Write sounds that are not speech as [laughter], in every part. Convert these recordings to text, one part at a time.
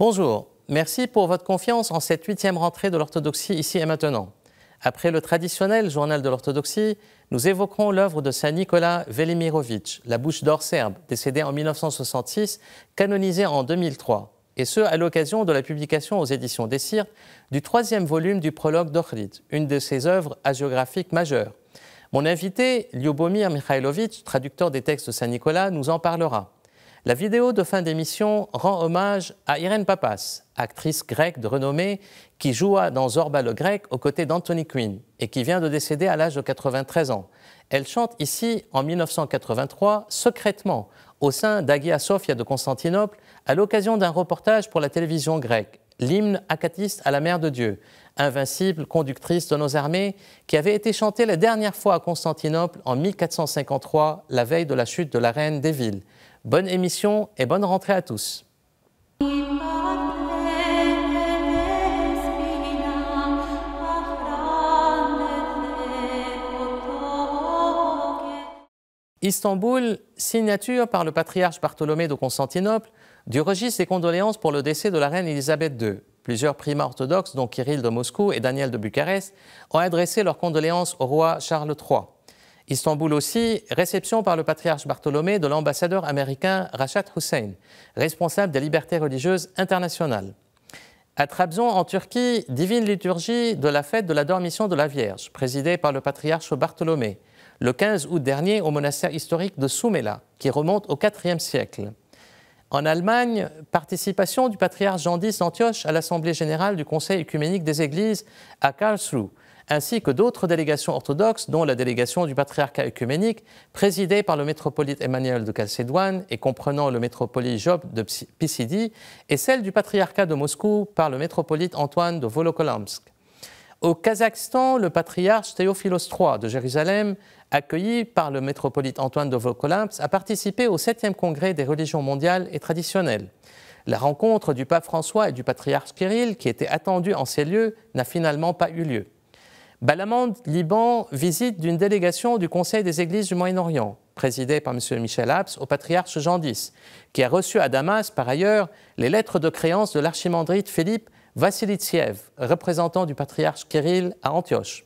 Bonjour, merci pour votre confiance en cette huitième rentrée de l'orthodoxie ici et maintenant. Après le traditionnel journal de l'orthodoxie, nous évoquerons l'œuvre de Saint Nicolas Velimirovic, la bouche d'or serbe, décédé en 1966, canonisé en 2003, et ce à l'occasion de la publication aux éditions Desir du troisième volume du prologue d'Ohrid, une de ses œuvres hagiographiques majeures. Mon invité, Lyubomir Mikhailovitch, traducteur des textes de Saint Nicolas, nous en parlera. La vidéo de fin d'émission rend hommage à Irène Papas, actrice grecque de renommée qui joua dans Zorba le grec aux côtés d'Anthony Quinn et qui vient de décéder à l'âge de 93 ans. Elle chante ici en 1983 secrètement au sein d'Agia Sophia de Constantinople à l'occasion d'un reportage pour la télévision grecque, l'hymne acatiste à la Mère de Dieu, invincible conductrice de nos armées, qui avait été chantée la dernière fois à Constantinople en 1453, la veille de la chute de la reine des villes. Bonne émission et bonne rentrée à tous. Istanbul, signature par le patriarche Bartholomé de Constantinople du registre des condoléances pour le décès de la reine Elisabeth II. Plusieurs primats orthodoxes, dont Kirill de Moscou et Daniel de Bucarest, ont adressé leurs condoléances au roi Charles III. Istanbul aussi, réception par le patriarche Bartholomé de l'ambassadeur américain Rachat Hussein, responsable des libertés religieuses internationales. À Trabzon, en Turquie, divine liturgie de la fête de la Dormition de la Vierge, présidée par le patriarche Bartholomé, le 15 août dernier au monastère historique de Soumela, qui remonte au IVe siècle. En Allemagne, participation du patriarche Jean X d'Antioche à l'Assemblée générale du Conseil œcuménique des Églises à Karlsruhe, ainsi que d'autres délégations orthodoxes, dont la délégation du patriarcat œcuménique, présidée par le métropolite Emmanuel de Calcédoine et comprenant le métropolite Job de Pisidie, et celle du patriarcat de Moscou par le métropolite Antoine de Volokolamsk. Au Kazakhstan, le patriarche Théophilos III de Jérusalem, accueilli par le métropolite Antoine de Volokolamsk, a participé au 7e congrès des religions mondiales et traditionnelles. La rencontre du pape François et du patriarche Kirill, qui était attendue en ces lieux, n'a finalement pas eu lieu. Balamand Liban, visite d'une délégation du Conseil des Églises du Moyen-Orient, présidée par M. Michel Abs, au patriarche Jean X, qui a reçu à Damas, par ailleurs, les lettres de créance de l'archimandrite Philippe Vassilitsiev, représentant du patriarche Kirill à Antioche.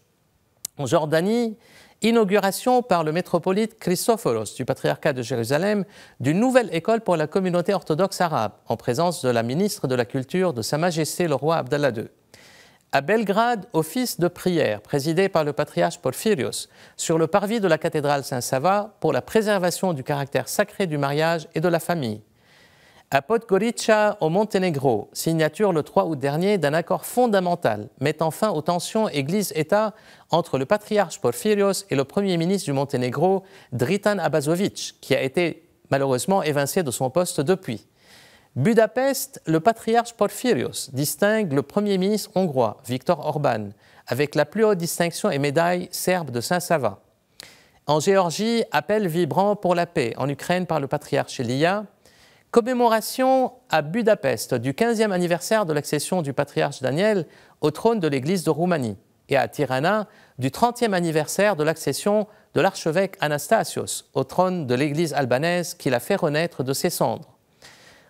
En Jordanie, inauguration par le métropolite Christophoros du patriarcat de Jérusalem d'une nouvelle école pour la communauté orthodoxe arabe, en présence de la ministre de la Culture de Sa Majesté le roi Abdallah II à Belgrade office de prière présidé par le patriarche Porphyrios sur le parvis de la cathédrale Saint-Sava pour la préservation du caractère sacré du mariage et de la famille. À Podgorica, au Monténégro, signature le 3 août dernier d'un accord fondamental mettant fin aux tensions Église-État entre le patriarche Porphyrios et le premier ministre du Monténégro, Dritan Abazovic, qui a été malheureusement évincé de son poste depuis. Budapest, le patriarche Porphyrios distingue le premier ministre hongrois, Viktor Orban, avec la plus haute distinction et médaille serbe de Saint-Sava. En Géorgie, appel vibrant pour la paix, en Ukraine par le patriarche Elia. Commémoration à Budapest du 15e anniversaire de l'accession du patriarche Daniel au trône de l'Église de Roumanie et à Tirana du 30e anniversaire de l'accession de l'archevêque Anastasios au trône de l'Église albanaise qui l'a fait renaître de ses cendres.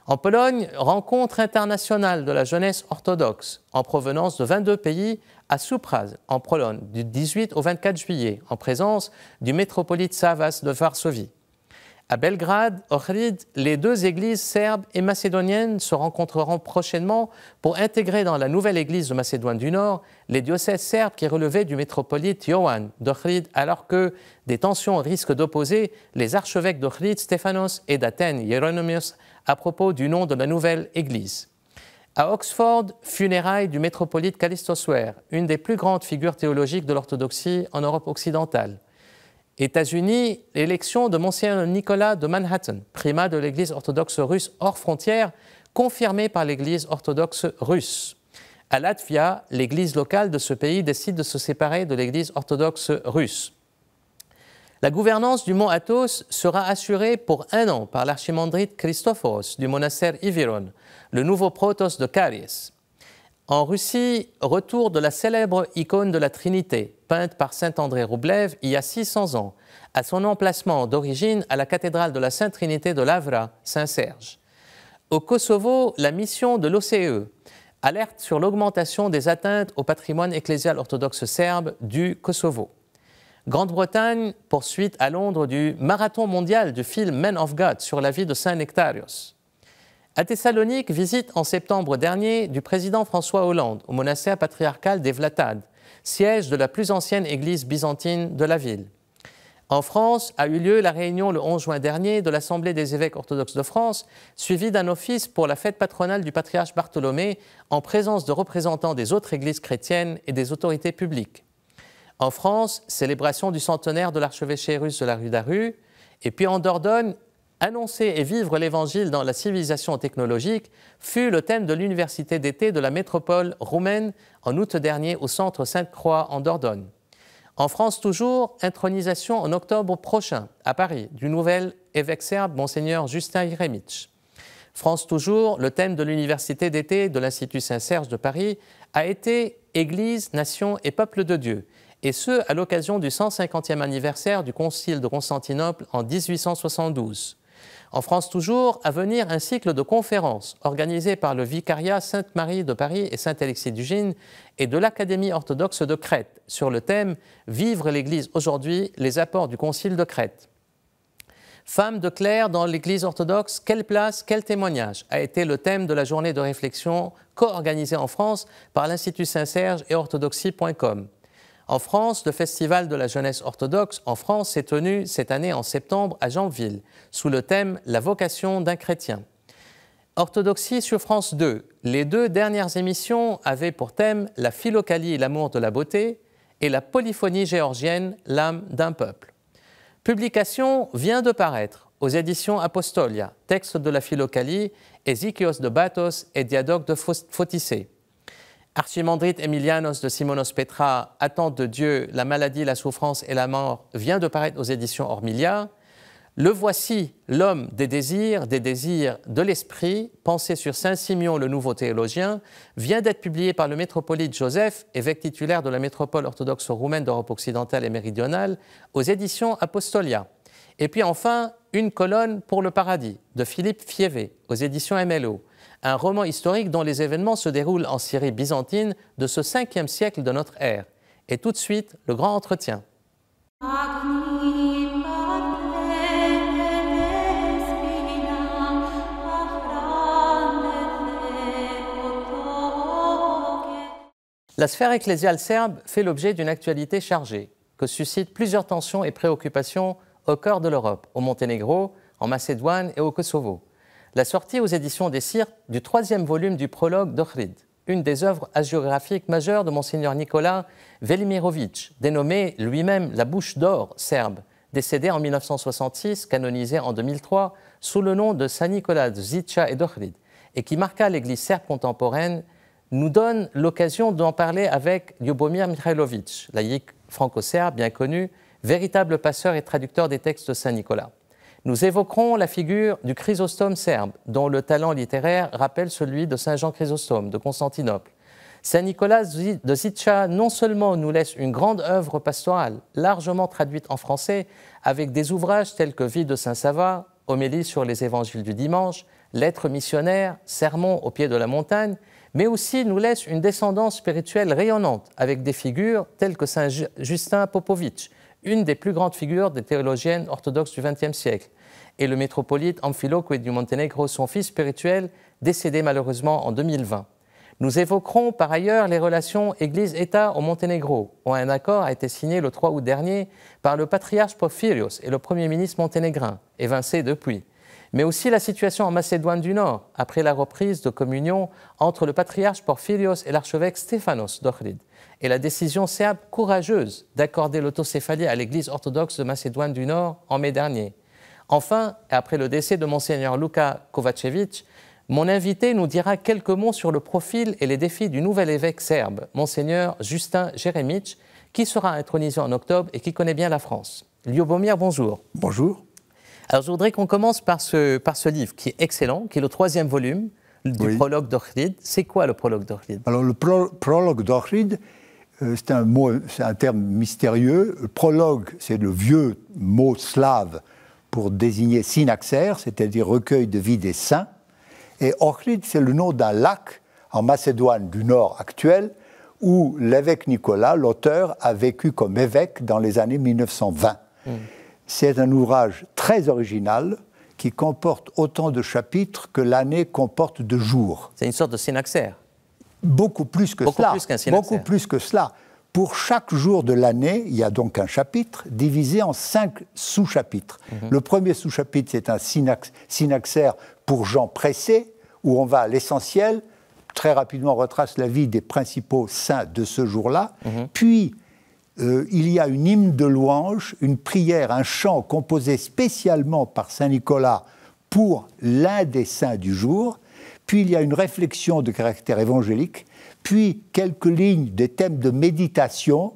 En Pologne, rencontre internationale de la jeunesse orthodoxe en provenance de 22 pays à Supraz, en Pologne, du 18 au 24 juillet, en présence du métropolite Savas de Varsovie. À Belgrade, Ohrid, les deux églises serbes et macédoniennes se rencontreront prochainement pour intégrer dans la nouvelle église de Macédoine du Nord les diocèses serbes qui relevaient du métropolite Johan d'Ohrid, alors que des tensions risquent d'opposer les archevêques d'Ohrid, Stéphanos, et d'Athènes, Hieronymus, à propos du nom de la nouvelle église. À Oxford, funérailles du métropolite Calistosware, une des plus grandes figures théologiques de l'orthodoxie en Europe occidentale. États-Unis, l'élection de monsieur Nicolas de Manhattan, primat de l'Église orthodoxe russe hors frontières, confirmée par l'Église orthodoxe russe. À Latvia, l'Église locale de ce pays décide de se séparer de l'Église orthodoxe russe. La gouvernance du mont Athos sera assurée pour un an par l'archimandrite Christophoros du monastère Iviron, le nouveau protos de Caries. En Russie, retour de la célèbre icône de la Trinité, peinte par saint André Roublev il y a 600 ans, à son emplacement d'origine à la cathédrale de la Sainte Trinité de Lavra, Saint-Serge. Au Kosovo, la mission de l'OCE alerte sur l'augmentation des atteintes au patrimoine ecclésial orthodoxe serbe du Kosovo. Grande-Bretagne, poursuite à Londres du marathon mondial du film Men of God sur la vie de Saint Nectarios. À Thessalonique, visite en septembre dernier du président François Hollande au monastère patriarcal des Vlatades, siège de la plus ancienne église byzantine de la ville. En France a eu lieu la réunion le 11 juin dernier de l'Assemblée des évêques orthodoxes de France, suivie d'un office pour la fête patronale du patriarche Bartholomé, en présence de représentants des autres églises chrétiennes et des autorités publiques. En France, célébration du centenaire de l'archevêché russe de la rue d'Aru, et puis en Dordogne, Annoncer et vivre l'Évangile dans la civilisation technologique fut le thème de l'université d'été de la métropole roumaine en août dernier au centre Sainte-Croix en Dordogne. En France toujours, intronisation en octobre prochain à Paris du nouvel évêque serbe Monseigneur Justin Iremitch. France toujours, le thème de l'université d'été de l'Institut Saint-Serge de Paris a été Église, nation et peuple de Dieu, et ce à l'occasion du 150e anniversaire du Concile de Constantinople en 1872. En France toujours, à venir un cycle de conférences organisé par le Vicariat Sainte-Marie de Paris et Saint-Alexis d'Ugine et de l'Académie orthodoxe de Crète sur le thème Vivre l'Église aujourd'hui, les apports du Concile de Crète. Femme de Claire dans l'Église orthodoxe, quelle place, quel témoignage a été le thème de la journée de réflexion co-organisée en France par l'Institut Saint-Serge et orthodoxie.com. En France, le Festival de la jeunesse orthodoxe en France s'est tenu cette année en septembre à Janville, sous le thème La vocation d'un chrétien. Orthodoxie sur France 2. Les deux dernières émissions avaient pour thème la philocalie et l'amour de la beauté et la polyphonie géorgienne, l'âme d'un peuple. Publication vient de paraître aux éditions Apostolia, texte de la philocalie, Ezekiel de Batos et Diadoque de Photissée. Archimandrite Emilianos de Simonos Petra, Attente de Dieu, la maladie, la souffrance et la mort, vient de paraître aux éditions Hormilia. Le voici, l'homme des désirs, des désirs de l'esprit, pensé sur Saint Simeon le nouveau théologien, vient d'être publié par le métropolite Joseph, évêque titulaire de la métropole orthodoxe roumaine d'Europe occidentale et méridionale, aux éditions Apostolia. Et puis enfin, Une colonne pour le paradis, de Philippe Fievé, aux éditions MLO un roman historique dont les événements se déroulent en Syrie byzantine de ce 5e siècle de notre ère. Et tout de suite, le grand entretien. La sphère ecclésiale serbe fait l'objet d'une actualité chargée, que suscitent plusieurs tensions et préoccupations au cœur de l'Europe, au Monténégro, en Macédoine et au Kosovo la sortie aux éditions des cirques du troisième volume du prologue d'Ohrid, une des œuvres hagiographiques majeures de Monseigneur Nicolas Velimirovic, dénommé lui-même la Bouche d'Or serbe, décédé en 1966, canonisé en 2003, sous le nom de Saint Nicolas de Zica et d'Ohrid, et qui marqua l'Église serbe contemporaine, nous donne l'occasion d'en parler avec Ljubomir Mihailovic, laïc franco-serbe bien connu, véritable passeur et traducteur des textes de Saint Nicolas. Nous évoquerons la figure du Chrysostome serbe, dont le talent littéraire rappelle celui de Saint Jean Chrysostome de Constantinople. Saint Nicolas de Zitcha non seulement nous laisse une grande œuvre pastorale, largement traduite en français, avec des ouvrages tels que Vie de Saint Sava, Homélie sur les évangiles du dimanche, Lettres missionnaires, Sermons au pied de la montagne, mais aussi nous laisse une descendance spirituelle rayonnante, avec des figures telles que Saint Justin Popovitch, une des plus grandes figures des théologiennes orthodoxes du XXe siècle, et le métropolite Amphiloque du Monténégro, son fils spirituel, décédé malheureusement en 2020. Nous évoquerons par ailleurs les relations Église-État au Monténégro, où un accord a été signé le 3 août dernier par le patriarche Porphyrios et le Premier ministre monténégrin, évincé depuis, mais aussi la situation en Macédoine du Nord, après la reprise de communion entre le patriarche Porphyrios et l'archevêque Stéphanos d'Ohrid et la décision serbe courageuse d'accorder l'autocéphalie à l'Église orthodoxe de Macédoine du Nord en mai dernier. Enfin, après le décès de Monseigneur Luka Kovacevic, mon invité nous dira quelques mots sur le profil et les défis du nouvel évêque serbe, Monseigneur Justin Jeremic, qui sera intronisé en octobre et qui connaît bien la France. Lyobomir, bonjour. Bonjour. Alors je voudrais qu'on commence par ce, par ce livre qui est excellent, qui est le troisième volume du prologue d'Ohrid. C'est quoi le prologue d'Ohrid Alors le prologue d'Ohrid euh, c'est un c'est un terme mystérieux. Prologue, c'est le vieux mot slave pour désigner synaxaire, c'est-à-dire recueil de vie des saints. Et Orchid, c'est le nom d'un lac en Macédoine du Nord actuel où l'évêque Nicolas, l'auteur, a vécu comme évêque dans les années 1920. Hmm. C'est un ouvrage très original qui comporte autant de chapitres que l'année comporte de jours. C'est une sorte de synaxaire beaucoup plus que cela. beaucoup plus que cela. Pour chaque jour de l'année, il y a donc un chapitre divisé en cinq sous-chapitres. Mhm. Le premier sous-chapitre, c'est un synaxaire pour gens pressés, où on va à l'essentiel, très rapidement on retrace la vie des principaux saints de ce jour-là. Mhm. Puis, euh, il y a une hymne de louange, une prière, un chant composé spécialement par Saint Nicolas pour l'un des saints du jour puis il y a une réflexion de caractère évangélique, puis quelques lignes des thèmes de méditation,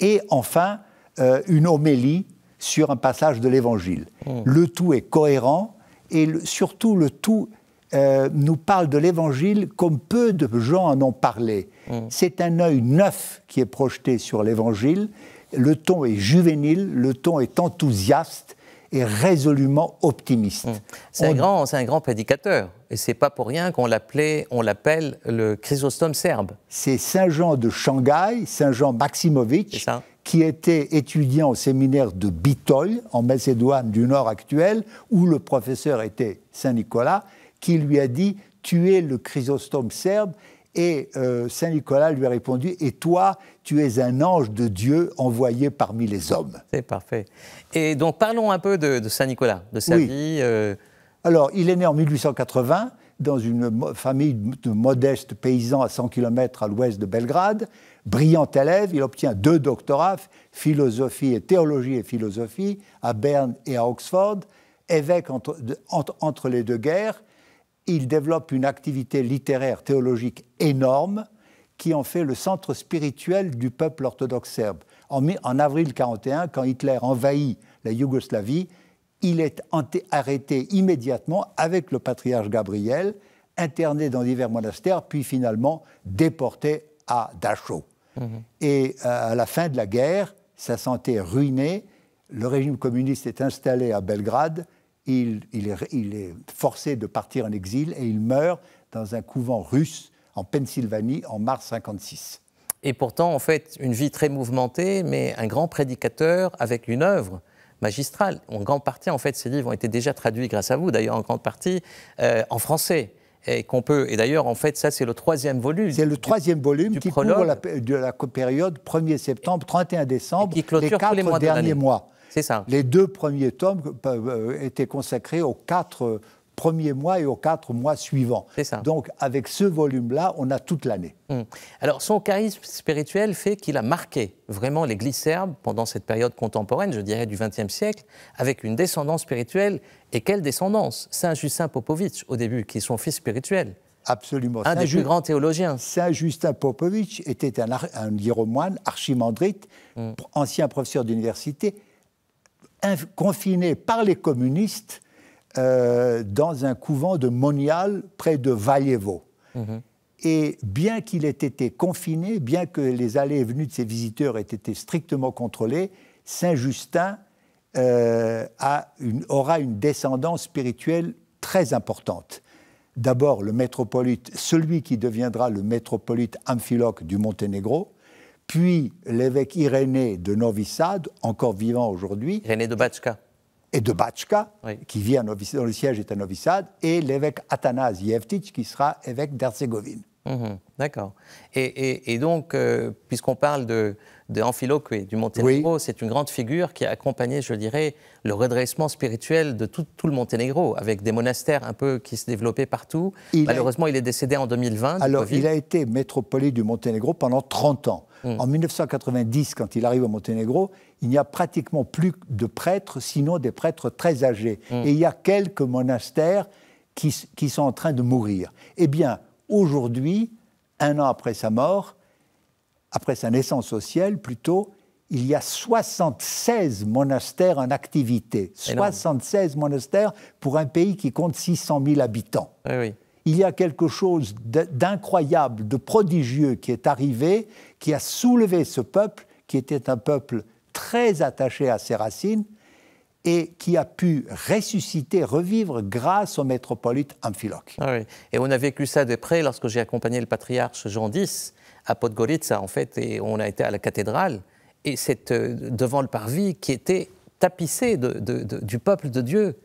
et enfin euh, une homélie sur un passage de l'Évangile. Hmm. Le tout est cohérent, et surtout le tout euh, nous parle de l'Évangile comme peu de gens en ont parlé. Hmm. C'est un œil neuf qui est projeté sur l'Évangile, le ton est juvénile, le ton est enthousiaste, est résolument optimiste. Hum. C'est un, grand, un grand prédicateur, et c'est pas pour rien qu'on l'appelait, on l'appelle le Chrysostome serbe. C'est Saint Jean de Shanghai, Saint Jean maximovic qui était étudiant au séminaire de Bitol, en Macédoine du Nord actuelle, où le professeur était Saint Nicolas, qui lui a dit « tu es le Chrysostome serbe » Et euh, Saint Nicolas lui a répondu, et toi, tu es un ange de Dieu envoyé parmi les hommes. C'est parfait. Et donc parlons un peu de, Saint Nicolas, de sa vie. Euh. Alors, il est né en 1880 dans une famille de modestes paysans à 100 km à l'ouest de Belgrade. Brillant élève, il obtient deux doctorats, philosophie et théologie et philosophie, à Berne et à Oxford, évêque entre, entre les deux guerres il développe une activité littéraire, théologique énorme qui en fait le centre spirituel du peuple orthodoxe serbe. En, avril 1941, quand Hitler envahit la Yougoslavie, il est arrêté immédiatement avec le patriarche Gabriel, interné dans divers monastères, puis finalement déporté à Dachau. Mhm. Et euh, à la fin de la guerre, sa santé est ruinée, le régime communiste est installé à Belgrade, il, est, forcé de partir en exil et il meurt dans un couvent russe en Pennsylvanie en mars 56. Et pourtant, en fait, une vie très mouvementée, mais un grand prédicateur avec une œuvre magistrale. En grande partie, en fait, ces livres ont été déjà traduits grâce à vous, d'ailleurs, en grande partie, euh, en français et qu'on peut. Et d'ailleurs, en fait, ça, c'est le troisième volume. C'est le troisième volume qui couvre la, de la période 1er septembre, 31 décembre, qui clôture les quatre derniers mois ça. Les deux premiers tomes euh, étaient consacrés aux quatre euh, premiers mois et aux quatre mois suivants. Donc avec ce volume-là, on a toute l'année. Hum. Alors son charisme spirituel fait qu'il a marqué vraiment l'Église serbe pendant cette période contemporaine, je dirais du XXe siècle, avec une descendance spirituelle. Et quelle descendance Saint Justin Popovic au début, qui est son fils spirituel. Absolument. Un des plus grands théologiens. Saint Justin Popovic était un, ar... archimandrite, hum. ancien professeur d'université, confiné par les communistes euh, dans un couvent de Monial près de Valjevo. Mhm. Et bien qu'il ait été confiné, bien que les allées et venues de ses visiteurs aient été strictement contrôlées, Saint-Justin euh, aura une descendance spirituelle très importante. D'abord, le métropolite, celui qui deviendra le métropolite amphiloque du Monténégro, puis l'évêque Irénée de Novi Sad, encore vivant aujourd'hui. Irénée de Batchka. Et de Batchka, qui vit à dont le siège est à Novi Sad, et l'évêque Athanas Yevtich, qui sera évêque d'Herzégovine. Mmh D'accord. Et, donc, euh, puisqu'on parle de, de du Monténégro, c'est une grande figure qui a accompagné, je dirais, le redressement spirituel de tout, le Monténégro, avec des monastères un peu qui se développaient partout. Malheureusement, il est décédé en 2020. Alors, il a été métropolite du Monténégro pendant 30 ans. Mmh. En 1990, quand il arrive au Monténégro, il n'y a pratiquement plus de prêtres, sinon des prêtres très âgés. Mmh. Et il y a quelques monastères qui, qui sont en train de mourir. Eh bien, Aujourd'hui, un an après sa mort, après sa naissance au ciel plutôt, il y a 76 monastères en activité. 76 monastères pour un pays qui compte 600 000 habitants. Il y a quelque chose d'incroyable, de prodigieux qui est arrivé, qui a soulevé ce peuple, qui était un peuple très attaché à ses racines, et qui a pu ressusciter, revivre grâce au métropolite Amphiloque. Ah et on a vécu ça de près lorsque j'ai accompagné le patriarche Jean X à Podgorica, en fait, et on a été à la cathédrale, et c'est euh, devant le parvis qui était tapissé du peuple de Dieu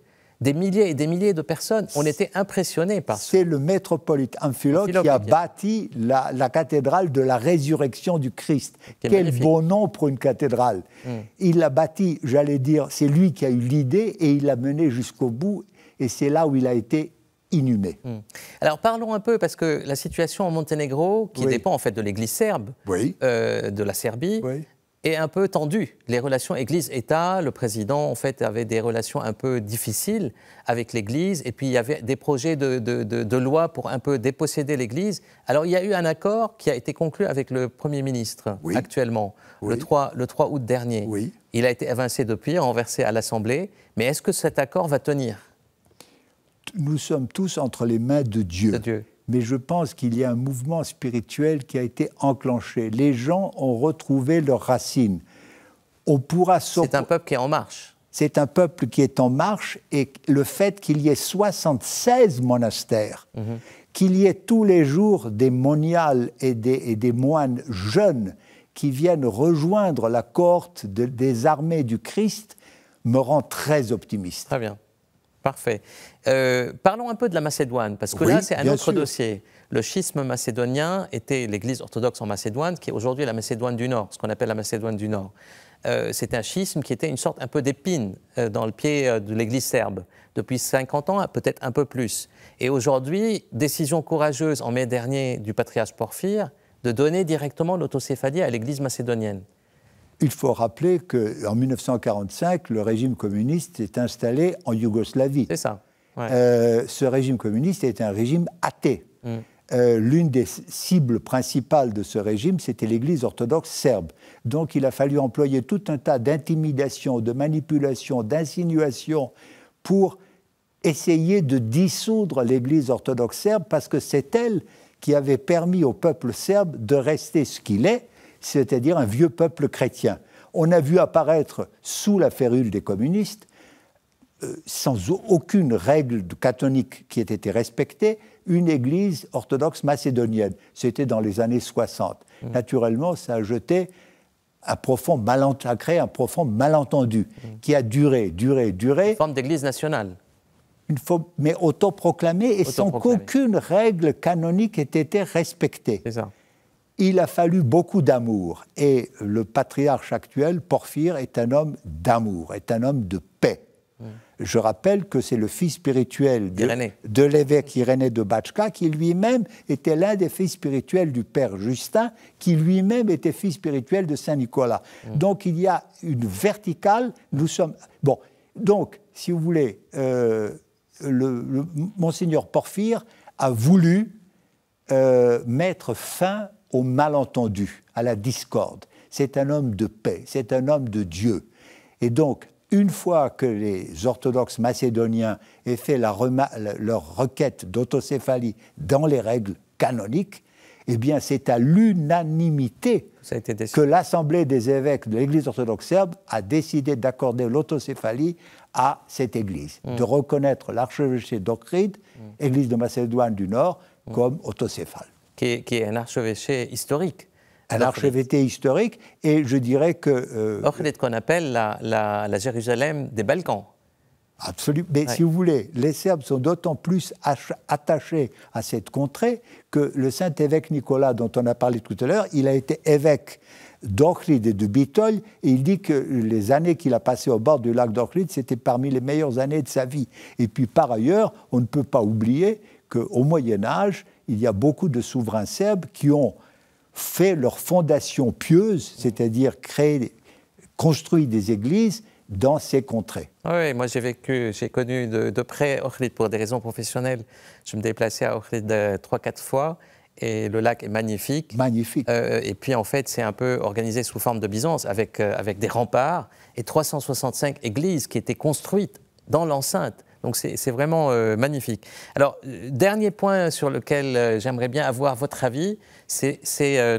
des milliers et des milliers de personnes. On était impressionnés par ça. C'est le métropolite Amphilop qui a bâti la, cathédrale de la résurrection du Christ. Quel beau nom pour une cathédrale. Hmm. Il l'a bâti, j'allais dire, c'est lui qui a eu l'idée et il l'a menée jusqu'au bout. Et c'est là où il a été inhumé. Hmm. Alors parlons un peu, parce que la situation en Monténégro, qui dépend en fait de l'Église serbe, euh, de la Serbie, et un peu tendu, Les relations Église-État, le président en fait avait des relations un peu difficiles avec l'Église, et puis il y avait des projets de, loi pour un peu déposséder l'Église. Alors il y a eu un accord qui a été conclu avec le Premier ministre actuellement, Le, 3, août dernier. Il a été avancé depuis, renversé à l'Assemblée, mais est-ce que cet accord va tenir Nous sommes tous entre les mains de Dieu mais je pense qu'il y a un mouvement spirituel qui a été enclenché. Les gens ont retrouvé leurs racines. On pourra C'est un peuple qui est en marche. C'est un peuple qui est en marche et le fait qu'il y ait 76 monastères, mhm. qu'il y ait tous les jours des moniales et des, moines jeunes qui viennent rejoindre la cohorte des armées du Christ me rend très optimiste. Très bien. Parfait. Euh, parlons un peu de la Macédoine, parce que là, c'est un autre dossier. Le schisme macédonien était l'Église orthodoxe en Macédoine, qui est aujourd'hui la Macédoine du Nord, ce qu'on appelle la Macédoine du Nord. Euh, c'est un schisme qui était une sorte un peu d'épine euh, dans le pied de l'Église serbe, depuis 50 ans, peut-être un peu plus. Et aujourd'hui, décision courageuse en mai dernier du patriarche Porphyre de donner directement l'autocéphalie à l'Église macédonienne. Il faut rappeler qu'en 1945, le régime communiste est installé en Yougoslavie. C'est ça. Euh, ce régime communiste est un régime athée. Mm. Euh, l'une des cibles principales de ce régime, c'était l'Église orthodoxe serbe. Donc il a fallu employer tout un tas d'intimidations, de manipulations, d'insinuations pour essayer de dissoudre l'Église orthodoxe serbe parce que c'est elle qui avait permis au peuple serbe de rester ce qu'il est, c'est-à-dire un vieux peuple chrétien. On a vu apparaître sous la férule des communistes, euh, sans aucune règle canonique qui ait été respectée, une église orthodoxe macédonienne. C'était dans les années 60. Mm. Naturellement, ça a jeté un profond malentendu, créé un profond malentendu mm. qui a duré, duré, duré. Une forme d'église nationale. mais autoproclamée et sans qu'aucune règle canonique ait été respectée. C'est ça il a fallu beaucoup d'amour. Et le patriarche actuel, Porphyre, est un homme d'amour, est un homme de paix. Je rappelle que c'est le fils spirituel de, l'évêque Irénée de Batchka, qui lui-même était l'un des fils spirituels du père Justin, qui lui-même était fils spirituel de Saint Nicolas. Donc il y a une verticale. Nous sommes. Bon, donc, si vous voulez, euh, Monseigneur Porphyre a voulu euh, mettre fin au malentendu, à la discorde. C'est un homme de paix, c'est un homme de Dieu. Et donc, une fois que les orthodoxes macédoniens aient fait leur requête d'autocéphalie dans les règles canoniques, eh bien, c'est à l'unanimité que l'Assemblée des évêques de l'Église orthodoxe serbe a décidé d'accorder l'autocéphalie à cette Église, mm. de reconnaître l'archevêché d'okrid mm. Église de Macédoine du Nord, mm. comme autocéphale qui est, un archevêché historique. Un archevêché historique, et je dirais que. Euh, qu'on appelle la, la, Jérusalem des Balkans. Absolument. Mais si vous voulez, les Serbes sont d'autant plus attachés à cette contrée que le saint évêque Nicolas, dont on a parlé tout à l'heure, il a été évêque d'Ohrid et de Bitol, et il dit que les années qu'il a passées au bord du lac d'Ohrid, c'était parmi les meilleures années de sa vie. Et puis par ailleurs, on ne peut pas oublier qu'au Moyen Âge, il y a beaucoup de souverains serbes qui ont fait leur fondation pieuse, c'est-à-dire construit des églises dans ces contrées. Ah oui, moi j'ai vécu, j'ai connu de, près Ohrid pour des raisons professionnelles. Je me déplaçais à Ohrid euh, trois, quatre fois et le lac est magnifique. Magnifique. Euh, et puis en fait, c'est un peu organisé sous forme de Byzance avec, euh, avec des remparts et 365 églises qui étaient construites dans l'enceinte. Donc c'est vraiment euh, magnifique. Alors, euh, dernier point sur lequel euh, j'aimerais bien avoir votre avis, c'est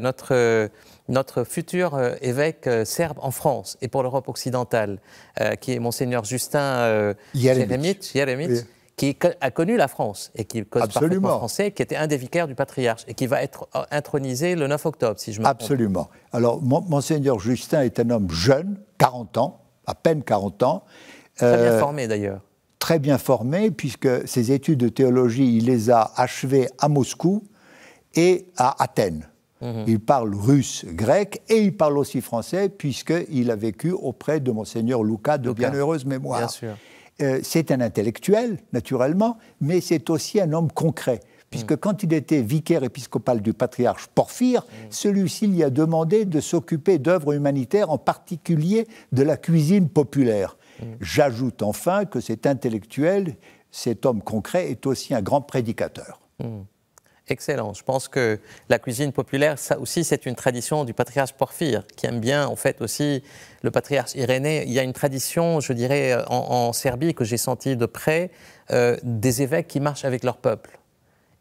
notre, notre futur évêque serbe en France et pour l'Europe occidentale, qui est monseigneur Justin Jeremic, qui a connu la France et qui cause parfaitement français, qui était un des vicaires du patriarche et qui va être intronisé le 9 octobre, si je me Absolument. Alors, monseigneur Justin est un homme jeune, 40 ans, à peine 40 ans. Très bien formé d'ailleurs très bien formé, puisque ses études de théologie, il les a achevées à Moscou et à Athènes. Mhm. Il parle russe, grec et il parle aussi français, puisqu'il a vécu auprès de Monseigneur Lucas de bienheureuse mémoire. Bien euh, c'est un intellectuel, naturellement, mais c'est aussi un homme concret puisque mhm. quand il était vicaire épiscopal du patriarche Porphyre, mhm. celui-ci lui a demandé de s'occuper d'œuvres humanitaires, en particulier de la cuisine populaire. J'ajoute enfin que cet intellectuel, cet homme concret, est aussi un grand prédicateur. Hmm. Excellent. Je pense que la cuisine populaire, ça aussi, c'est une tradition du patriarche Porphyre, qui aime bien, en fait, aussi le patriarche Irénée. Il y a une tradition, je dirais, en, Serbie que j'ai sentie de près, euh, des évêques qui marchent avec leur peuple.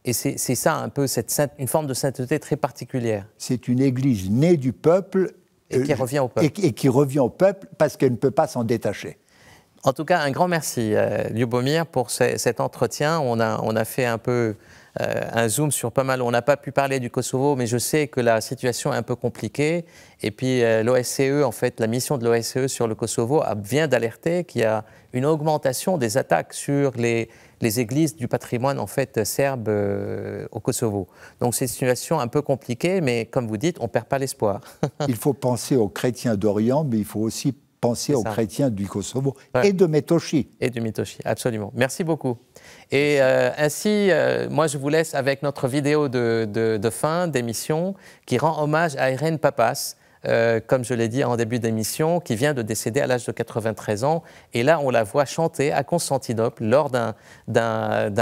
Et c'est ça un peu cette une forme de sainteté très particulière. C'est une église née du peuple et qui euh, revient au peuple. et qui revient au peuple parce qu'elle ne peut pas s'en détacher. En tout cas, un grand merci, Liu euh, Lyubomir, pour cet entretien. On a, fait un peu euh, un zoom sur pas mal. On n'a pas pu parler du Kosovo, mais je sais que la situation est un peu compliquée. Et puis, euh, l'OSCE, en fait, la mission de l'OSCE sur le Kosovo vient d'alerter qu'il y a une augmentation des attaques sur les, églises du patrimoine, en fait, serbe au Kosovo. Donc, c'est une situation un peu compliquée, mais comme vous dites, on ne perd pas l'espoir. [laughs] il faut penser aux chrétiens d'Orient, mais il faut aussi penser aux chrétiens du Kosovo et de Metoshi. Et de Metoshi, absolument. Merci beaucoup. Et euh, ainsi, euh, moi, je vous laisse avec notre vidéo de, de, de fin d'émission qui rend hommage à Irène Papas, euh, comme je l'ai dit en début d'émission, qui vient de décéder à l'âge de 93 ans. Et là, on la voit chanter à Constantinople lors d'un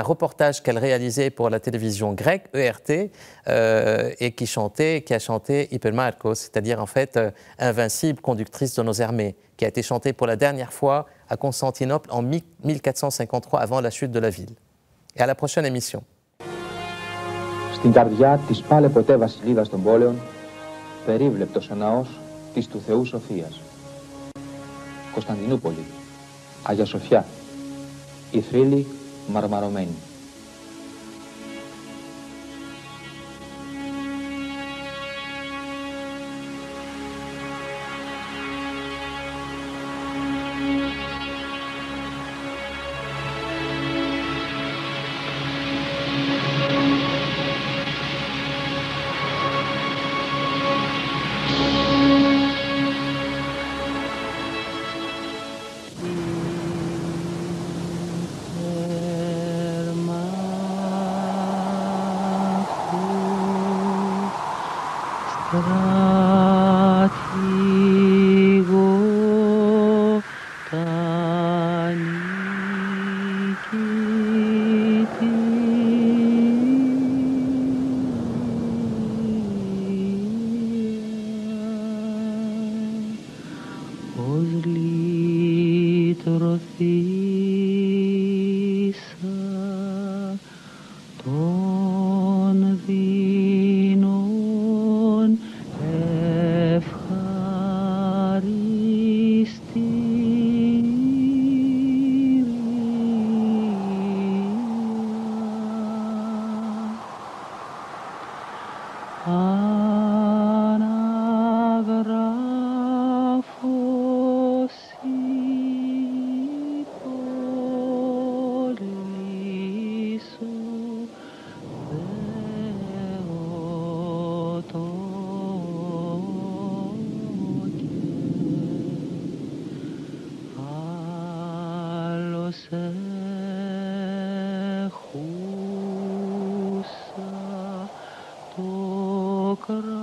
reportage qu'elle réalisait pour la télévision grecque, ERT, euh, et qui, chantait, qui a chanté Marcos, c'est-à-dire en fait euh, Invincible, conductrice de nos armées, qui a été chantée pour la dernière fois à Constantinople en 1453, avant la chute de la ville. Et à la prochaine émission. περίβλεπτος ο ναός της του Θεού Σοφίας. Κωνσταντινούπολη, Αγία Σοφιά, η θρύλη μαρμαρωμένη. peace करो